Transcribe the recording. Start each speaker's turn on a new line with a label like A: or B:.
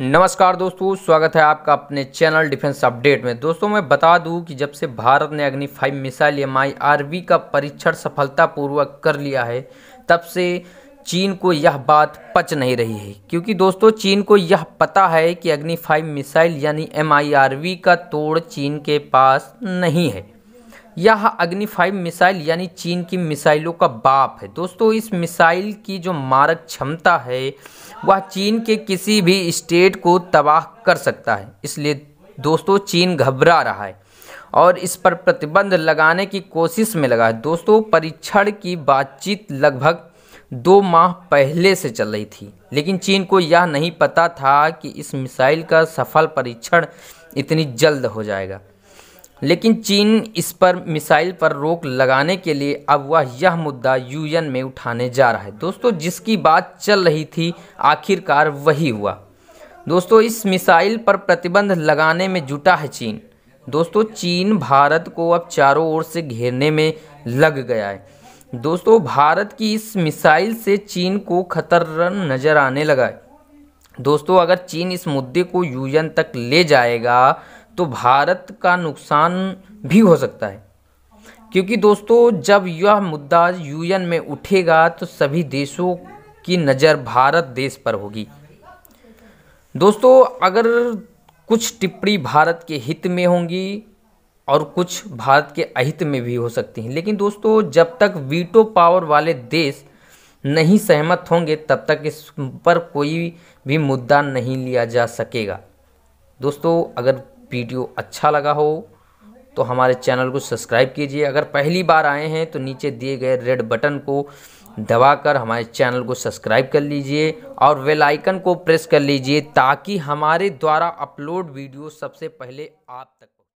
A: नमस्कार दोस्तों स्वागत है आपका अपने चैनल डिफेंस अपडेट में दोस्तों मैं बता दूं कि जब से भारत ने अग्नि फाइव मिसाइल एम आई का परीक्षण सफलतापूर्वक कर लिया है तब से चीन को यह बात पच नहीं रही है क्योंकि दोस्तों चीन को यह पता है कि अग्नि फाइव मिसाइल यानी एम का तोड़ चीन के पास नहीं है यह अग्नि फाइव मिसाइल यानी चीन की मिसाइलों का बाप है दोस्तों इस मिसाइल की जो मारक क्षमता है वह चीन के किसी भी स्टेट को तबाह कर सकता है इसलिए दोस्तों चीन घबरा रहा है और इस पर प्रतिबंध लगाने की कोशिश में लगा है दोस्तों परीक्षण की बातचीत लगभग दो माह पहले से चल रही थी लेकिन चीन को यह नहीं पता था कि इस मिसाइल का सफल परीक्षण इतनी जल्द हो जाएगा लेकिन चीन इस पर मिसाइल पर रोक लगाने के लिए अब वह यह मुद्दा यूएन में उठाने जा रहा है दोस्तों जिसकी बात चल रही थी आखिरकार वही हुआ दोस्तों इस मिसाइल पर प्रतिबंध लगाने में जुटा है चीन दोस्तों चीन भारत को अब चारों ओर से घेरने में लग गया है दोस्तों भारत की इस मिसाइल से चीन को खतरा नज़र आने लगा है दोस्तों अगर चीन इस मुद्दे को यूएन तक ले जाएगा तो भारत का नुकसान भी हो सकता है क्योंकि दोस्तों जब यह मुद्दा यूएन में उठेगा तो सभी देशों की नज़र भारत देश पर होगी दोस्तों अगर कुछ टिप्पणी भारत के हित में होंगी और कुछ भारत के अहित में भी हो सकती हैं लेकिन दोस्तों जब तक वीटो पावर वाले देश नहीं सहमत होंगे तब तक इस पर कोई भी मुद्दा नहीं लिया जा सकेगा दोस्तों अगर वीडियो अच्छा लगा हो तो हमारे चैनल को सब्सक्राइब कीजिए अगर पहली बार आए हैं तो नीचे दिए गए रेड बटन को दबाकर हमारे चैनल को सब्सक्राइब कर लीजिए और वेल आइकन को प्रेस कर लीजिए ताकि हमारे द्वारा अपलोड वीडियो सबसे पहले आप तक